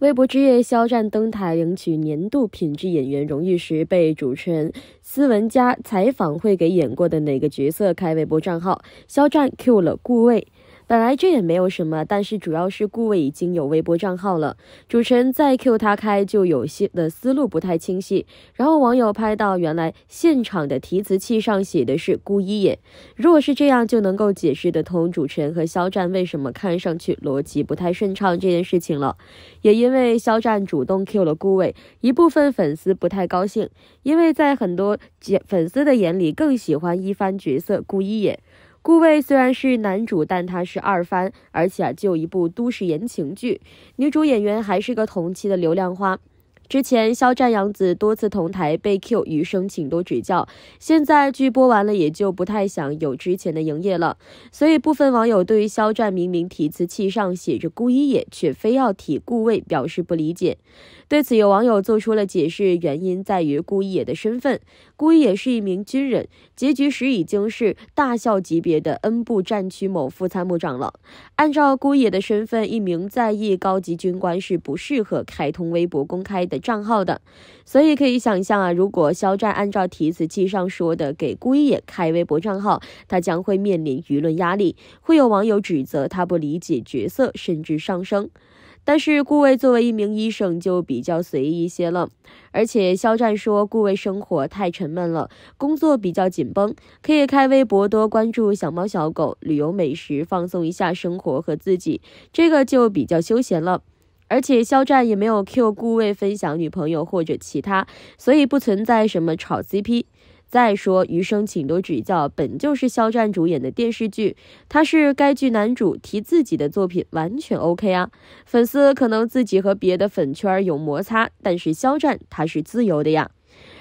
微博之夜，肖战登台领取年度品质演员荣誉时，被主持人斯文佳采访，会给演过的哪个角色开微博账号？肖战 Q 了顾魏。本来这也没有什么，但是主要是顾伟已经有微博账号了，主持人再 Q 他开就有些的思路不太清晰。然后网友拍到原来现场的提词器上写的是顾一也，如果是这样，就能够解释得通主持人和肖战为什么看上去逻辑不太顺畅这件事情了。也因为肖战主动 Q 了顾伟，一部分粉丝不太高兴，因为在很多粉粉丝的眼里更喜欢一番角色顾一也。顾魏虽然是男主，但他是二番，而且啊，就一部都市言情剧，女主演员还是个同期的流量花。之前肖战杨紫多次同台被 Q，余生请多指教。现在剧播完了，也就不太想有之前的营业了。所以部分网友对于肖战明明题词器上写着顾一野，却非要提顾魏表示不理解。对此，有网友做出了解释，原因在于顾一野的身份。顾一野是一名军人，结局时已经是大校级别的 N 部战区某副参谋长了。按照顾一野的身份，一名在役高级军官是不适合开通微博公开的。账号的，所以可以想象啊，如果肖战按照提词器上说的给顾野开微博账号，他将会面临舆论压力，会有网友指责他不理解角色，甚至上升。但是顾魏作为一名医生就比较随意一些了，而且肖战说顾魏生活太沉闷了，工作比较紧绷，可以开微博多关注小猫小狗、旅游美食，放松一下生活和自己，这个就比较休闲了。而且肖战也没有 Q 顾魏分享女朋友或者其他，所以不存在什么炒 CP。再说《余生，请多指教》本就是肖战主演的电视剧，他是该剧男主，提自己的作品完全 OK 啊。粉丝可能自己和别的粉圈有摩擦，但是肖战他是自由的呀。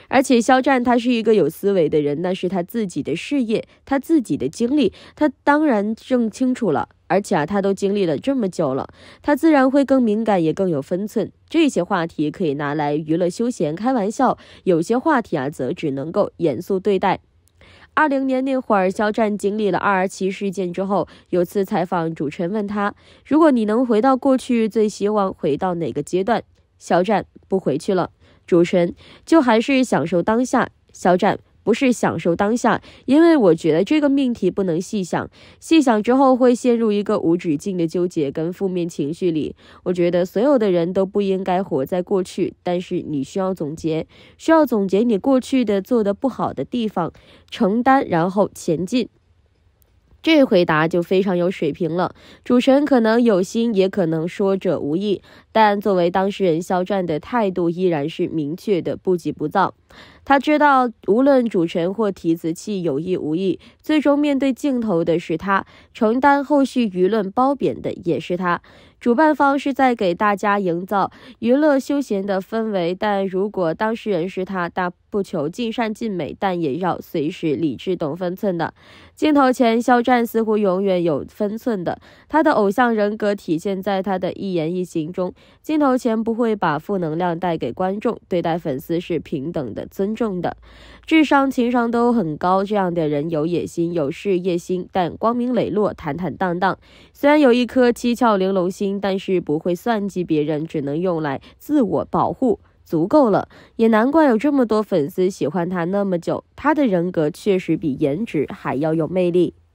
而且肖战他是一个有思维的人，那是他自己的事业，他自己的经历，他当然更清楚了。而且啊，他都经历了这么久了，他自然会更敏感，也更有分寸。这些话题可以拿来娱乐休闲开玩笑，有些话题啊，则只能够严肃对待。二零年那会儿，肖战经历了二二七事件之后，有次采访主持人问他：“如果你能回到过去，最希望回到哪个阶段？”肖战不回去了。主持人就还是享受当下。肖战不是享受当下，因为我觉得这个命题不能细想，细想之后会陷入一个无止境的纠结跟负面情绪里。我觉得所有的人都不应该活在过去，但是你需要总结，需要总结你过去的做的不好的地方，承担然后前进。这回答就非常有水平了。主持人可能有心，也可能说者无意，但作为当事人，肖战的态度依然是明确的，不急不躁。他知道，无论主持人或提词器有意无意，最终面对镜头的是他，承担后续舆论褒贬的也是他。主办方是在给大家营造娱乐休闲的氛围，但如果当事人是他，大不求尽善尽美，但也要随时理智懂分寸的。镜头前，肖战似乎永远有分寸的。他的偶像人格体现在他的一言一行中，镜头前不会把负能量带给观众，对待粉丝是平等的尊。重的，智商、情商都很高，这样的人有野心、有事业心，但光明磊落、坦坦荡荡。虽然有一颗七窍玲珑心，但是不会算计别人，只能用来自我保护，足够了。也难怪有这么多粉丝喜欢他那么久，他的人格确实比颜值还要有魅力。